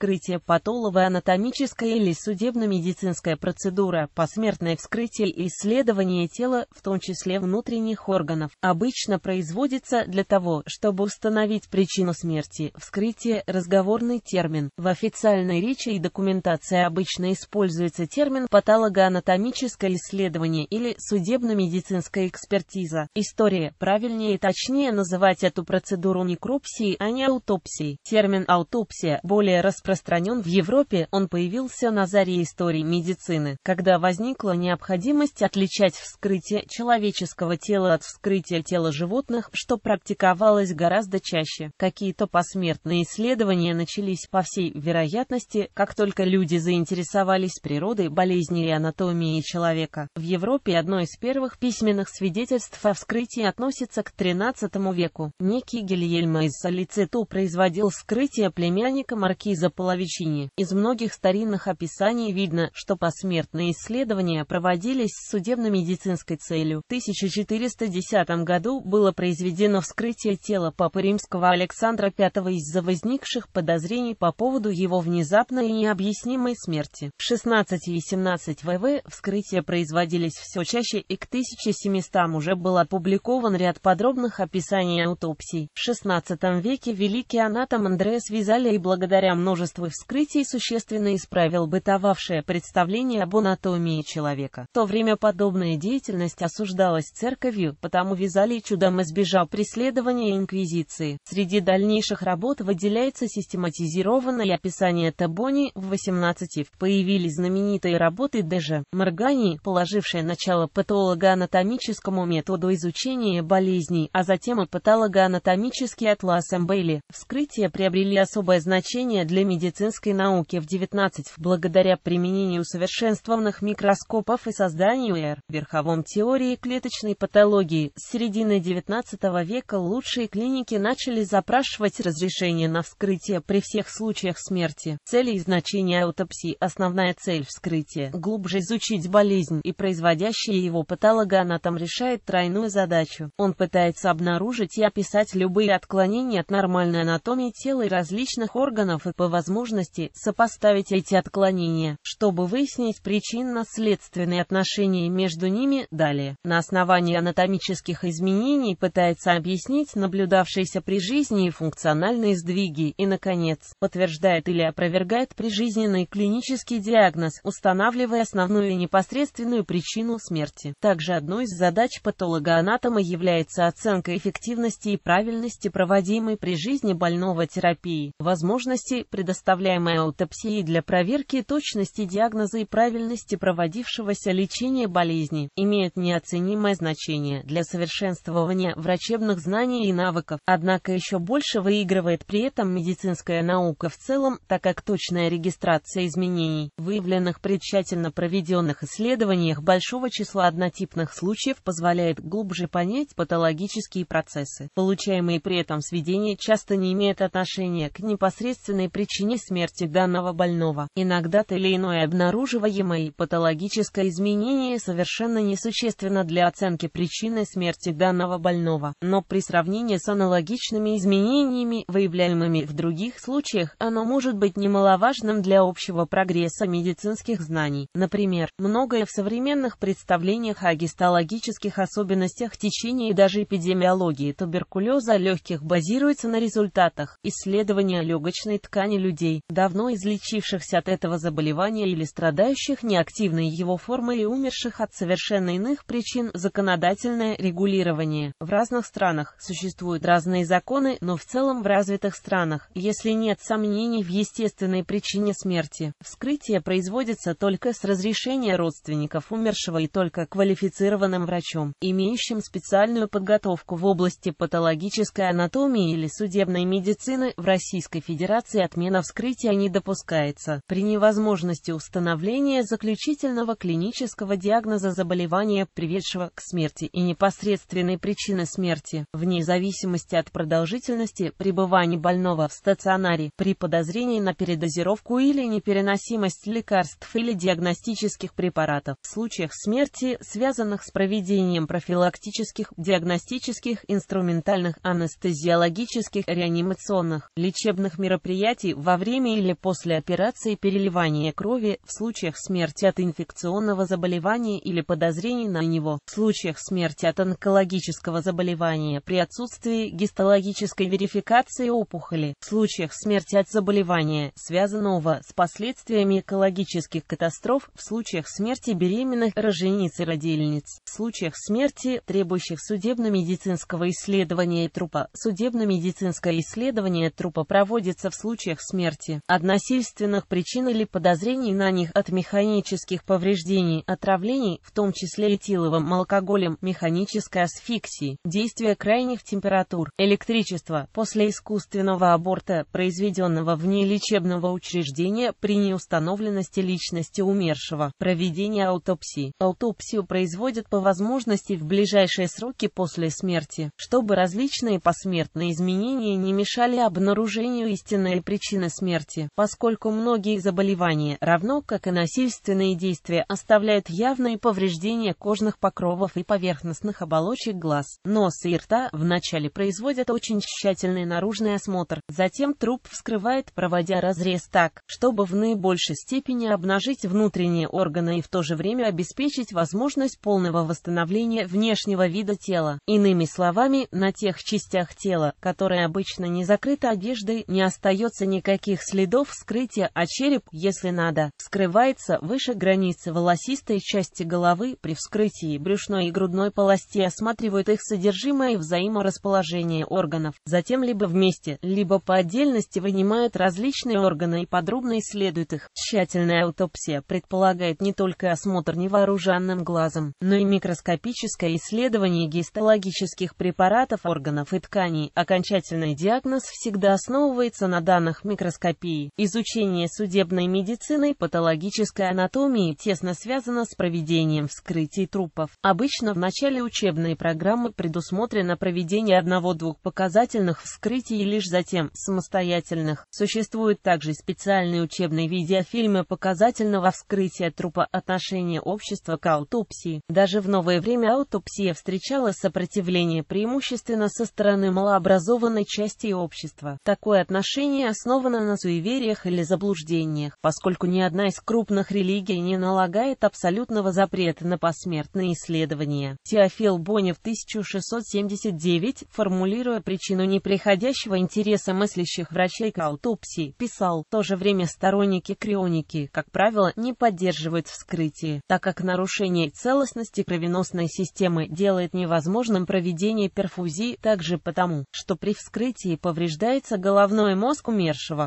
вскрытие патоловая анатомическая или судебно-медицинская процедура, посмертное вскрытие и исследование тела, в том числе внутренних органов, обычно производится для того, чтобы установить причину смерти. Вскрытие – разговорный термин. В официальной речи и документации обычно используется термин патологоанатомическое исследование или судебно-медицинская экспертиза. История. Правильнее и точнее называть эту процедуру некропсией, а не аутопсией. Термин «аутопсия» более распространен распространен в Европе, он появился на заре истории медицины, когда возникла необходимость отличать вскрытие человеческого тела от вскрытия тела животных, что практиковалось гораздо чаще. Какие-то посмертные исследования начались, по всей вероятности, как только люди заинтересовались природой болезней и анатомией человека. В Европе одно из первых письменных свидетельств о вскрытии относится к XIII веку. Некий Гильельмо из Солициту производил вскрытие племянника маркиза половичине. Из многих старинных описаний видно, что посмертные исследования проводились с судебно-медицинской целью. В 1410 году было произведено вскрытие тела Папы Римского Александра V из-за возникших подозрений по поводу его внезапной и необъяснимой смерти. В 16 и 17 ВВ вскрытия производились все чаще и к 1700 уже был опубликован ряд подробных описаний аутопсий. В 16 веке великий анатом Андреас Визалий благодаря множеству множестве вскрытий существенно исправил бытовавшее представление об анатомии человека. В то время подобная деятельность осуждалась церковью, потому Визалий чудом избежал преследования инквизиции. Среди дальнейших работ выделяется систематизированное описание Табони в 18 появились знаменитые работы Дежа Моргани, положившие начало патологоанатомическому методу изучения болезней, а затем и патологоанатомический атлас Эмбейли. Вскрытия приобрели особое значение для медицины медицинской науке в 19 благодаря применению усовершенствованных микроскопов и созданию р. верховом теории клеточной патологии. С середины 19 века лучшие клиники начали запрашивать разрешение на вскрытие при всех случаях смерти. Цели и значения аутопсии – основная цель вскрытия – глубже изучить болезнь, и производящий его патологоанатом решает тройную задачу. Он пытается обнаружить и описать любые отклонения от нормальной анатомии тела и различных органов и по возможности сопоставить эти отклонения, чтобы выяснить причинно-следственные отношения между ними. Далее, на основании анатомических изменений пытается объяснить наблюдавшиеся при жизни функциональные сдвиги и, наконец, подтверждает или опровергает прижизненный клинический диагноз, устанавливая основную и непосредственную причину смерти. Также одной из задач патологоанатома является оценка эффективности и правильности проводимой при жизни больного терапии, возможности предотвращения предоставляемой аутопсии для проверки точности диагноза и правильности проводившегося лечения болезни, имеет неоценимое значение для совершенствования врачебных знаний и навыков, однако еще больше выигрывает при этом медицинская наука в целом, так как точная регистрация изменений, выявленных при тщательно проведенных исследованиях большого числа однотипных случаев, позволяет глубже понять патологические процессы, получаемые при этом сведения часто не имеют отношения к непосредственной причине причине смерти данного больного. Иногда то или иное обнаруживаемое патологическое изменение совершенно несущественно для оценки причины смерти данного больного, но при сравнении с аналогичными изменениями, выявляемыми в других случаях, оно может быть немаловажным для общего прогресса медицинских знаний. Например, многое в современных представлениях о гистологических особенностях течения и даже эпидемиологии туберкулеза легких базируется на результатах исследования легочной ткани людей людей, давно излечившихся от этого заболевания или страдающих неактивной его формой и умерших от совершенно иных причин, законодательное регулирование. В разных странах существуют разные законы, но в целом в развитых странах, если нет сомнений в естественной причине смерти, вскрытие производится только с разрешения родственников умершего и только квалифицированным врачом, имеющим специальную подготовку в области патологической анатомии или судебной медицины в Российской Федерации отмена до вскрытия не допускается при невозможности установления заключительного клинического диагноза заболевания, приведшего к смерти и непосредственной причины смерти, вне зависимости от продолжительности пребывания больного в стационаре, при подозрении на передозировку или непереносимость лекарств или диагностических препаратов, в случаях смерти, связанных с проведением профилактических, диагностических, инструментальных, анестезиологических, реанимационных, лечебных мероприятий в во время или после операции переливания крови, в случаях смерти от инфекционного заболевания или подозрений на него, в случаях смерти от онкологического заболевания при отсутствии гистологической верификации опухоли, в случаях смерти от заболевания, связанного с последствиями экологических катастроф, в случаях смерти беременных, рожениц и родильниц, в случаях смерти, требующих судебно-медицинского исследования трупа. Судебно-медицинское исследование трупа проводится в случаях смерти смерти, от насильственных причин или подозрений на них, от механических повреждений, отравлений, в том числе этиловым алкоголем, механической асфиксии, действия крайних температур, электричества, после искусственного аборта, произведенного вне лечебного учреждения при неустановленности личности умершего, проведение аутопсии. Аутопсию производят по возможности в ближайшие сроки после смерти, чтобы различные посмертные изменения не мешали обнаружению истинной причины смерти, поскольку многие заболевания, равно как и насильственные действия, оставляют явные повреждения кожных покровов и поверхностных оболочек глаз, носа и рта. Вначале производят очень тщательный наружный осмотр, затем труп вскрывает, проводя разрез так, чтобы в наибольшей степени обнажить внутренние органы и в то же время обеспечить возможность полного восстановления внешнего вида тела. Иными словами, на тех частях тела, которые обычно не закрыты одеждой, не остается никаких никаких следов вскрытия, а череп, если надо, скрывается выше границы волосистой части головы. При вскрытии брюшной и грудной полости осматривают их содержимое и взаиморасположение органов. Затем либо вместе, либо по отдельности вынимают различные органы и подробно исследуют их. Тщательная аутопсия предполагает не только осмотр невооруженным глазом, но и микроскопическое исследование гистологических препаратов органов и тканей. Окончательный диагноз всегда основывается на данных микроскопии микроскопии. Изучение судебной медицины патологической анатомии тесно связано с проведением вскрытий трупов. Обычно в начале учебной программы предусмотрено проведение одного-двух показательных вскрытий и лишь затем самостоятельных. Существуют также специальные учебные видеофильмы показательного вскрытия трупа отношение общества к аутопсии. Даже в новое время аутопсия встречала сопротивление преимущественно со стороны малообразованной части общества. Такое отношение основано основана на суевериях или заблуждениях, поскольку ни одна из крупных религий не налагает абсолютного запрета на посмертные исследования. Теофил Бони в 1679, формулируя причину неприходящего интереса мыслящих врачей к аутопсии, писал, в то же время сторонники крионики, как правило, не поддерживают вскрытие, так как нарушение целостности кровеносной системы делает невозможным проведение перфузии также потому, что при вскрытии повреждается головной мозг умершего.